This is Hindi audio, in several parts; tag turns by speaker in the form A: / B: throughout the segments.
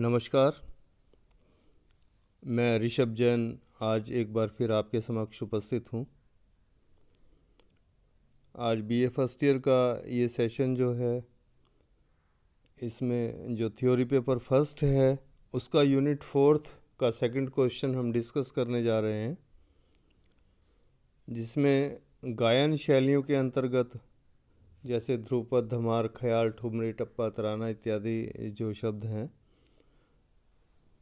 A: नमस्कार मैं ऋषभ जैन आज एक बार फिर आपके समक्ष उपस्थित हूँ आज बीए फर्स्ट ईयर का ये सेशन जो है इसमें जो थ्योरी पेपर फर्स्ट है उसका यूनिट फोर्थ का सेकंड क्वेश्चन हम डिस्कस करने जा रहे हैं जिसमें गायन शैलियों के अंतर्गत जैसे ध्रुपद धमार ख्याल ठुमरी टप्पा तराना इत्यादि जो शब्द हैं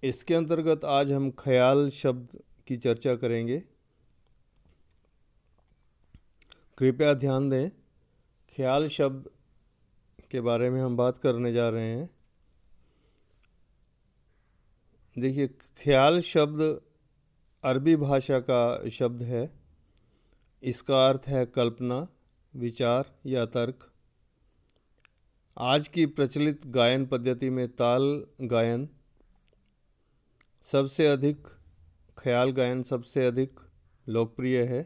A: इसके अंतर्गत आज हम ख्याल शब्द की चर्चा करेंगे कृपया ध्यान दें ख्याल शब्द के बारे में हम बात करने जा रहे हैं देखिए ख्याल शब्द अरबी भाषा का शब्द है इसका अर्थ है कल्पना विचार या तर्क आज की प्रचलित गायन पद्धति में ताल गायन सबसे अधिक ख्याल गायन सबसे अधिक लोकप्रिय है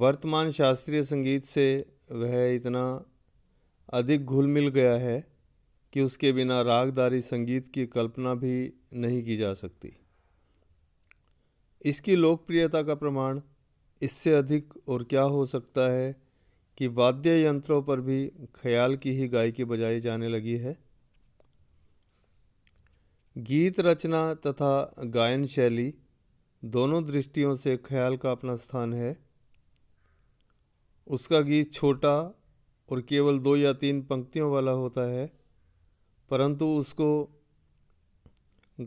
A: वर्तमान शास्त्रीय संगीत से वह इतना अधिक घुल मिल गया है कि उसके बिना रागदारी संगीत की कल्पना भी नहीं की जा सकती इसकी लोकप्रियता का प्रमाण इससे अधिक और क्या हो सकता है कि वाद्य यंत्रों पर भी ख्याल की ही गायकी बजाई जाने लगी है गीत रचना तथा गायन शैली दोनों दृष्टियों से ख्याल का अपना स्थान है उसका गीत छोटा और केवल दो या तीन पंक्तियों वाला होता है परंतु उसको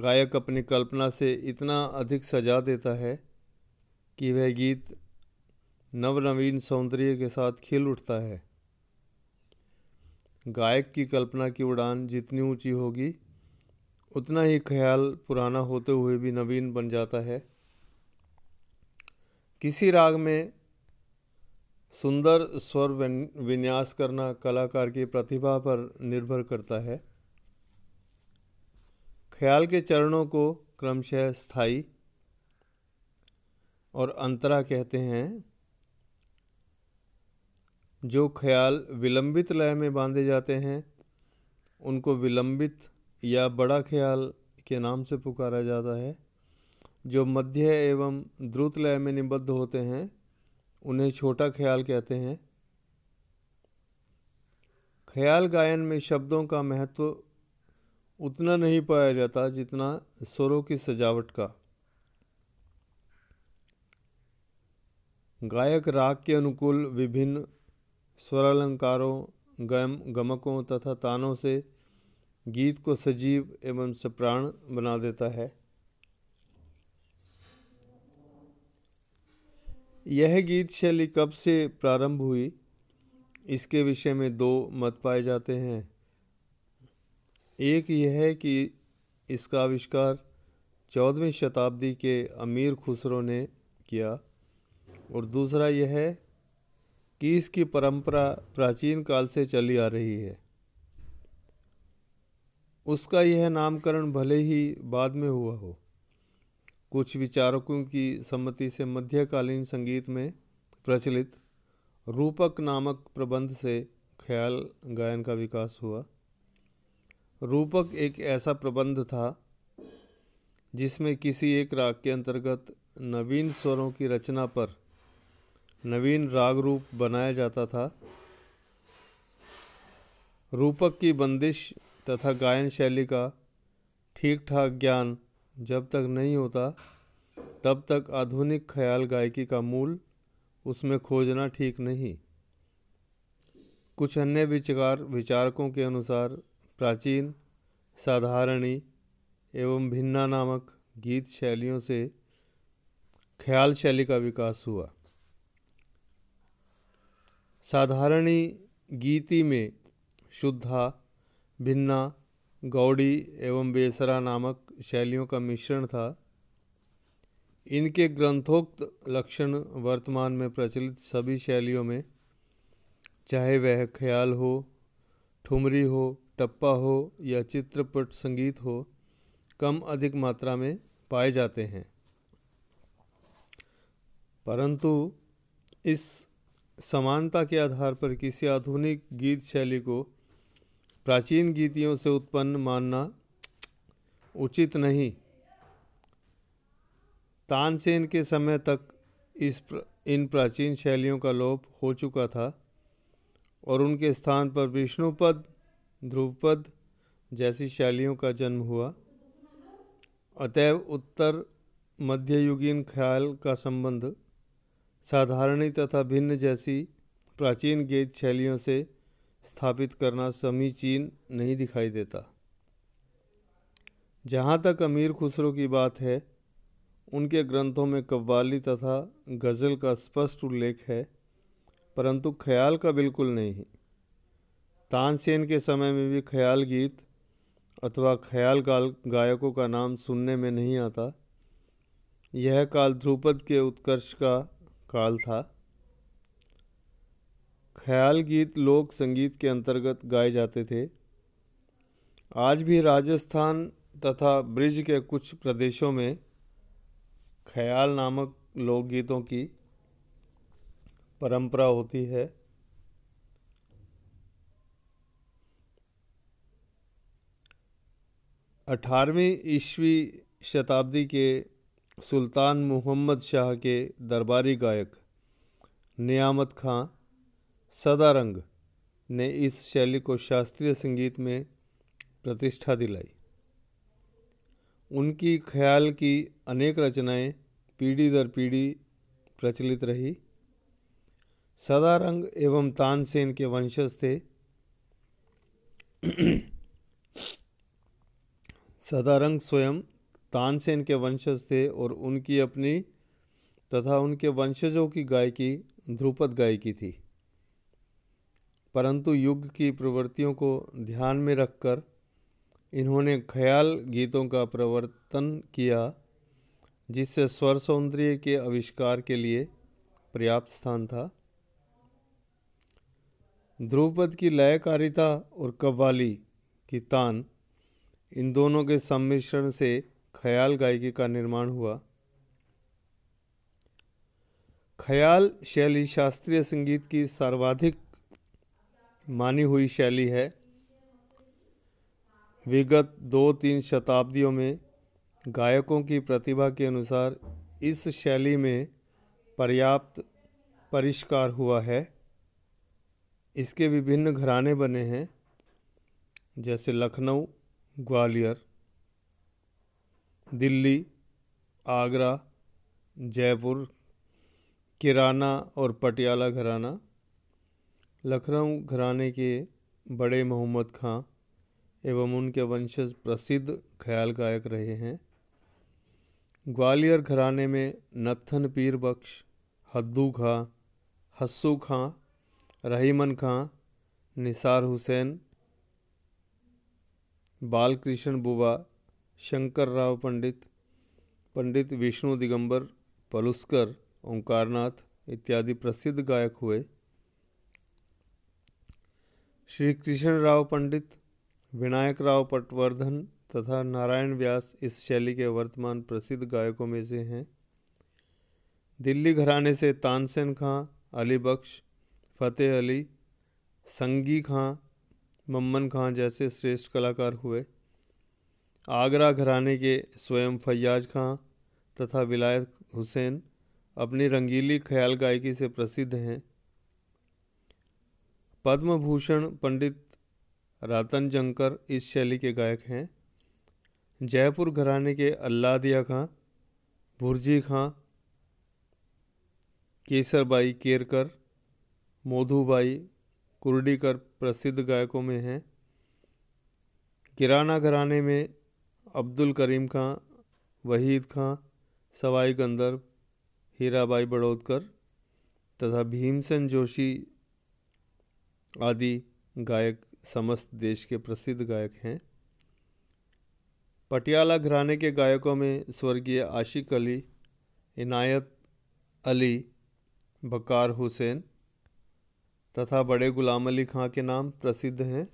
A: गायक अपनी कल्पना से इतना अधिक सजा देता है कि वह गीत नवनवीन सौंदर्य के साथ खिल उठता है गायक की कल्पना की उड़ान जितनी ऊंची होगी उतना ही ख्याल पुराना होते हुए भी नवीन बन जाता है किसी राग में सुंदर स्वर विन्यास करना कलाकार की प्रतिभा पर निर्भर करता है ख्याल के चरणों को क्रमशः स्थाई और अंतरा कहते हैं जो ख्याल विलंबित लय में बांधे जाते हैं उनको विलंबित या बड़ा ख्याल के नाम से पुकारा जाता है जो मध्य एवं द्रुत लय में निबद्ध होते हैं उन्हें छोटा ख्याल कहते हैं ख्याल गायन में शब्दों का महत्व उतना नहीं पाया जाता जितना स्वरों की सजावट का गायक राग के अनुकूल विभिन्न स्वरालंकारों गम गमकों तथा तानों से गीत को सजीव एवं सप्राण बना देता है यह गीत शैली कब से प्रारंभ हुई इसके विषय में दो मत पाए जाते हैं एक यह है कि इसका आविष्कार चौदहवीं शताब्दी के अमीर खुसरो ने किया और दूसरा यह है कि इसकी परंपरा प्राचीन काल से चली आ रही है उसका यह नामकरण भले ही बाद में हुआ हो कुछ विचारकों की सम्मति से मध्यकालीन संगीत में प्रचलित रूपक नामक प्रबंध से ख्याल गायन का विकास हुआ रूपक एक ऐसा प्रबंध था जिसमें किसी एक राग के अंतर्गत नवीन स्वरों की रचना पर नवीन राग रूप बनाया जाता था रूपक की बंदिश तथा गायन शैली का ठीक ठाक ज्ञान जब तक नहीं होता तब तक आधुनिक ख्याल गायकी का मूल उसमें खोजना ठीक नहीं कुछ अन्य विचार विचारकों के अनुसार प्राचीन साधारणी एवं भिन्ना नामक गीत शैलियों से ख्याल शैली का विकास हुआ साधारणी गीति में शुद्धा भिन्ना गौड़ी एवं बेसरा नामक शैलियों का मिश्रण था इनके ग्रंथोक्त लक्षण वर्तमान में प्रचलित सभी शैलियों में चाहे वह ख्याल हो ठुमरी हो टप्पा हो या चित्रपट संगीत हो कम अधिक मात्रा में पाए जाते हैं परंतु इस समानता के आधार पर किसी आधुनिक गीत शैली को प्राचीन गीतियों से उत्पन्न मानना उचित नहीं तानसेन के समय तक इस प्र, इन प्राचीन शैलियों का लोप हो चुका था और उनके स्थान पर विष्णुपद ध्रुवपद जैसी शैलियों का जन्म हुआ अतएव उत्तर मध्ययुगीन ख्याल का संबंध साधारणी तथा भिन्न जैसी प्राचीन गीत शैलियों से स्थापित करना समीचीन नहीं दिखाई देता जहाँ तक अमीर खुसरो की बात है उनके ग्रंथों में कव्वाली तथा गज़ल का स्पष्ट उल्लेख है परंतु ख्याल का बिल्कुल नहीं तानसेन के समय में भी ख्याल गीत अथवा ख्याल काल गायकों का नाम सुनने में नहीं आता यह काल ध्रुपद के उत्कर्ष का काल था ख्याल गीत लोक संगीत के अंतर्गत गाए जाते थे आज भी राजस्थान तथा ब्रिज के कुछ प्रदेशों में ख्याल नामक लोकगीतों की परंपरा होती है अठारहवीं ईस्वी शताब्दी के सुल्तान मोहम्मद शाह के दरबारी गायक नियामत खां सदारंग ने इस शैली को शास्त्रीय संगीत में प्रतिष्ठा दिलाई उनकी ख्याल की अनेक रचनाएं पीढ़ी दर पीढ़ी प्रचलित रही सदारंग एवं तानसेन के वंशज थे सदारंग स्वयं तानसेन के वंशज थे और उनकी अपनी तथा उनके वंशजों की गायकी ध्रुपद गायकी थी परंतु युग की प्रवृत्तियों को ध्यान में रखकर इन्होंने ख्याल गीतों का प्रवर्तन किया जिससे स्वर सौंदर्य के आविष्कार के लिए पर्याप्त स्थान था ध्रुपद की लयकारिता और कव्वाली की तान इन दोनों के सम्मिश्रण से ख्याल गायकी का निर्माण हुआ ख्याल शैली शास्त्रीय संगीत की सर्वाधिक मानी हुई शैली है विगत दो तीन शताब्दियों में गायकों की प्रतिभा के अनुसार इस शैली में पर्याप्त परिष्कार हुआ है इसके विभिन्न घराने बने हैं जैसे लखनऊ ग्वालियर दिल्ली आगरा जयपुर किराना और पटियाला घराना लखनऊ घराने के बड़े मोहम्मद खां एवं उनके वंशज प्रसिद्ध ख्याल गायक रहे हैं ग्वालियर घराने में नत्थन पीर बख्श हद्दू खां हस्सू खां रहीमन खां निसार हुसैन बालकृष्ण बुबा शंकर राव पंडित पंडित विष्णु दिगंबर पलुस्कर ओंकारनाथ इत्यादि प्रसिद्ध गायक हुए श्री कृष्ण राव पंडित विनायक राव पटवर्धन तथा नारायण व्यास इस शैली के वर्तमान प्रसिद्ध गायकों में से हैं दिल्ली घराने से तानसेन खां अली बख्श फतेह अली संगी खां मम्मन खां जैसे श्रेष्ठ कलाकार हुए आगरा घराने के स्वयं फैयाज खां तथा विलायत हुसैन अपनी रंगीली ख्याल गायकी से प्रसिद्ध हैं पद्म भूषण पंडित रातन जंकर इस शैली के गायक हैं जयपुर घराने के अल्लादिया खां भुरजी खां केसरबाई केरकर मोधुबाई कुर्डीकर प्रसिद्ध गायकों में हैं किराना घराने में अब्दुल करीम खां वहीद खां सवाई गंदर हीराबाई बड़ोदकर तथा भीमसेन जोशी आदि गायक समस्त देश के प्रसिद्ध गायक हैं पटियाला घराने के गायकों में स्वर्गीय आशिक अली इनायत अली बकार हुसैन तथा बड़े गुलाम अली खां के नाम प्रसिद्ध हैं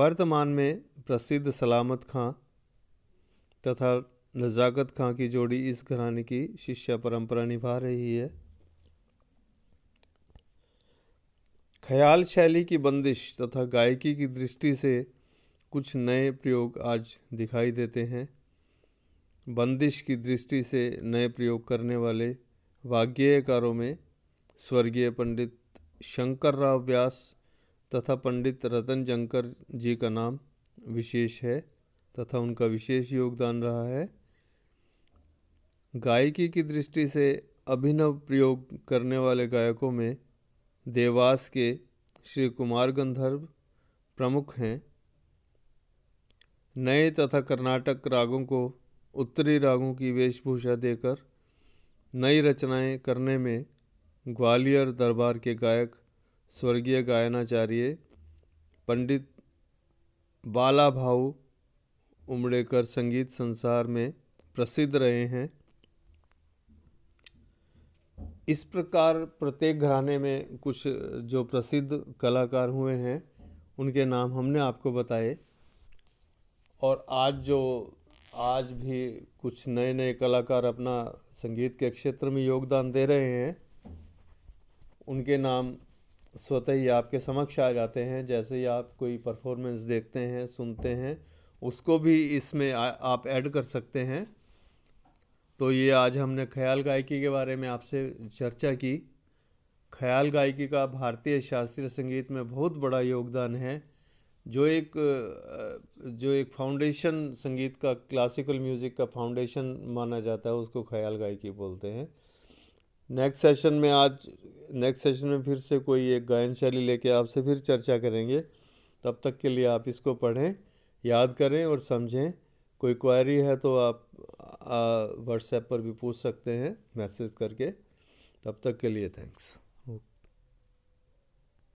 A: वर्तमान में प्रसिद्ध सलामत खां तथा नज़ाकत खां की जोड़ी इस घराने की शिष्य परंपरा निभा रही है ख्याल शैली की बंदिश तथा गायकी की दृष्टि से कुछ नए प्रयोग आज दिखाई देते हैं बंदिश की दृष्टि से नए प्रयोग करने वाले वाग्गेयकारों में स्वर्गीय पंडित शंकर राव व्यास तथा पंडित रतन जंकर जी का नाम विशेष है तथा उनका विशेष योगदान रहा है गायकी की दृष्टि से अभिनव प्रयोग करने वाले गायकों में देवास के श्री कुमार गंधर्व प्रमुख हैं नए तथा कर्नाटक रागों को उत्तरी रागों की वेशभूषा देकर नई रचनाएं करने में ग्वालियर दरबार के गायक स्वर्गीय गायनाचार्य पंडित बाला भाऊ उमड़ेकर संगीत संसार में प्रसिद्ध रहे हैं इस प्रकार प्रत्येक घराने में कुछ जो प्रसिद्ध कलाकार हुए हैं उनके नाम हमने आपको बताए और आज जो आज भी कुछ नए नए कलाकार अपना संगीत के क्षेत्र में योगदान दे रहे हैं उनके नाम स्वतः ही आपके समक्ष आ जाते हैं जैसे ही आप कोई परफॉर्मेंस देखते हैं सुनते हैं उसको भी इसमें आप ऐड कर सकते हैं तो ये आज हमने ख्याल गायकी के बारे में आपसे चर्चा की ख्याल गायकी का भारतीय शास्त्रीय संगीत में बहुत बड़ा योगदान है जो एक जो एक फाउंडेशन संगीत का क्लासिकल म्यूज़िक का फाउंडेशन माना जाता है उसको ख्याल गायकी बोलते हैं नेक्स्ट सेशन में आज नेक्स्ट सेशन में फिर से कोई एक गायन शैली लेके आपसे फिर चर्चा करेंगे तब तक के लिए आप इसको पढ़ें याद करें और समझें कोई क्वारी है तो आप व्हाट्सएप पर भी पूछ सकते हैं मैसेज करके तब तक के लिए थैंक्स